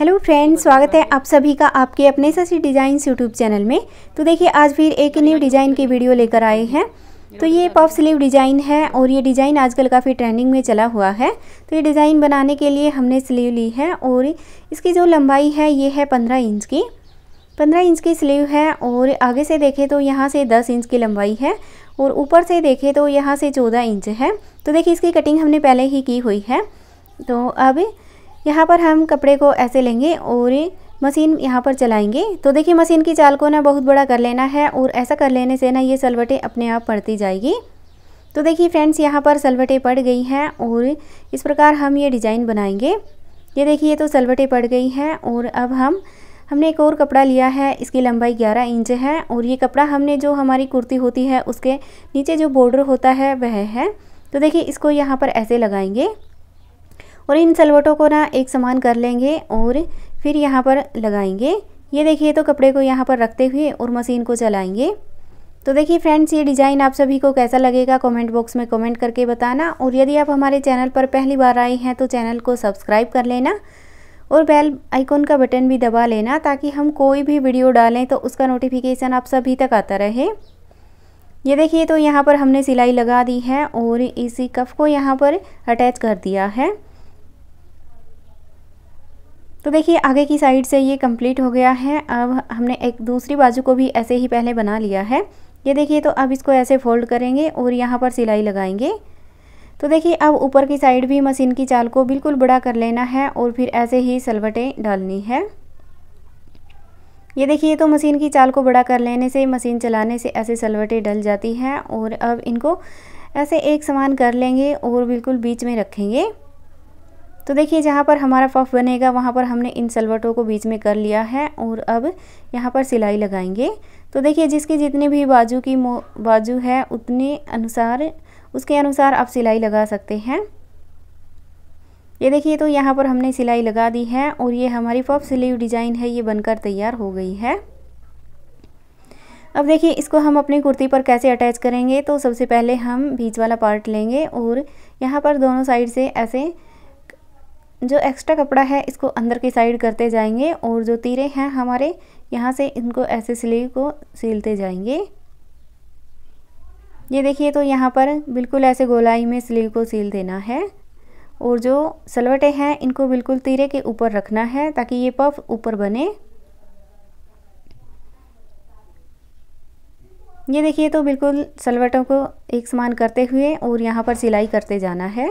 hello friends स्वागत है आप सभी का आपके अपने ससी डिज़ाइंस यूट्यूब चैनल में तो देखिए आज फिर एक न्यू डिज़ाइन की वीडियो लेकर आए हैं तो ये पफ स्लीव डिज़ाइन है और ये डिज़ाइन आजकल काफ़ी ट्रेंडिंग में चला हुआ है तो ये डिज़ाइन बनाने के लिए हमने स्लीव ली है और इसकी जो लंबाई है ये है पंद्रह इंच की पंद्रह इंच की स्लीव है और आगे से देखें तो यहाँ से दस इंच की लंबाई है और ऊपर से देखें तो यहाँ से चौदह इंच है तो देखिए इसकी कटिंग हमने पहले ही की हुई है तो अब यहाँ पर हम कपड़े को ऐसे लेंगे और मशीन यहाँ पर चलाएंगे तो देखिए मशीन की चाल को ना बहुत बड़ा कर लेना है और ऐसा कर लेने से ना ये सलवटें अपने आप पड़ती जाएगी तो देखिए फ्रेंड्स यहाँ पर सलवटें पड़ गई हैं और इस प्रकार हम ये डिज़ाइन बनाएंगे ये देखिए तो सलवटें पड़ गई हैं और अब हम हमने एक और कपड़ा लिया है इसकी लंबाई 11 इंच है और ये कपड़ा हमने जो हमारी कुर्ती होती है उसके नीचे जो बॉर्डर होता है वह है तो देखिए इसको यहाँ पर ऐसे लगाएंगे और इन सलवटों को ना एक समान कर लेंगे और फिर यहाँ पर लगाएंगे ये देखिए तो कपड़े को यहाँ पर रखते हुए और मशीन को चलाएंगे तो देखिए फ्रेंड्स ये डिज़ाइन आप सभी को कैसा लगेगा कमेंट बॉक्स में कमेंट करके बताना और यदि आप हमारे चैनल पर पहली बार आए हैं तो चैनल को सब्सक्राइब कर लेना और बेल आइकॉन का बटन भी दबा लेना ताकि हम कोई भी वीडियो डालें तो उसका नोटिफिकेशन आप सभी तक आता रहे ये देखिए तो यहाँ पर हमने सिलाई लगा दी है और इसी कफ को यहाँ पर अटैच कर दिया है तो देखिए आगे की साइड से ये कंप्लीट हो गया है अब हमने एक दूसरी बाजू को भी ऐसे ही पहले बना लिया है ये देखिए तो अब इसको ऐसे फोल्ड करेंगे और यहाँ पर सिलाई लगाएंगे तो देखिए अब ऊपर की साइड भी मशीन की चाल को बिल्कुल बड़ा कर लेना है और फिर ऐसे ही सलवटें डालनी है ये देखिए तो मशीन की चाल को बड़ा कर लेने से मशीन चलाने से ऐसे सलवटें डल जाती हैं और अब इनको ऐसे एक समान कर लेंगे और बिल्कुल बीच में रखेंगे तो देखिए जहाँ पर हमारा पफ बनेगा वहाँ पर हमने इन सलवटों को बीच में कर लिया है और अब यहाँ पर सिलाई लगाएंगे तो देखिए जिसके जितने भी बाजू की बाजू है उतने अनुसार उसके अनुसार आप सिलाई लगा सकते हैं ये देखिए तो यहाँ पर हमने सिलाई लगा दी है और ये हमारी पफ स्लीव डिज़ाइन है ये बनकर तैयार हो गई है अब देखिए इसको हम अपनी कुर्ती पर कैसे अटैच करेंगे तो सबसे पहले हम बीच वाला पार्ट लेंगे और यहाँ पर दोनों साइड से ऐसे जो एक्स्ट्रा कपड़ा है इसको अंदर की साइड करते जाएंगे और जो तीरे हैं हमारे यहाँ से इनको ऐसे सिलाई को सिलते जाएंगे ये देखिए तो यहाँ पर बिल्कुल ऐसे गोलाई में सिलाई को सील देना है और जो सलवटे हैं इनको बिल्कुल तीरे के ऊपर रखना है ताकि ये पफ ऊपर बने ये देखिए तो बिल्कुल सलवटों को एक समान करते हुए और यहाँ पर सिलाई करते जाना है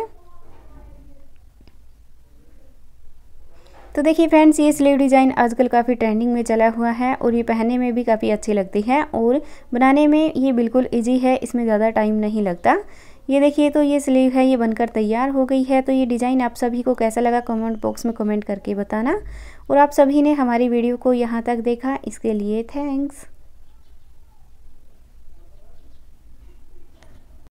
तो देखिए फ्रेंड्स ये स्लीव डिज़ाइन आजकल काफ़ी ट्रेंडिंग में चला हुआ है और ये पहनने में भी काफ़ी अच्छी लगती है और बनाने में ये बिल्कुल ईजी है इसमें ज़्यादा टाइम नहीं लगता ये देखिए तो ये स्लीव है ये बनकर तैयार हो गई है तो ये डिज़ाइन आप सभी को कैसा लगा कमेंट बॉक्स में कमेंट करके बताना और आप सभी ने हमारी वीडियो को यहाँ तक देखा इसके लिए थैंक्स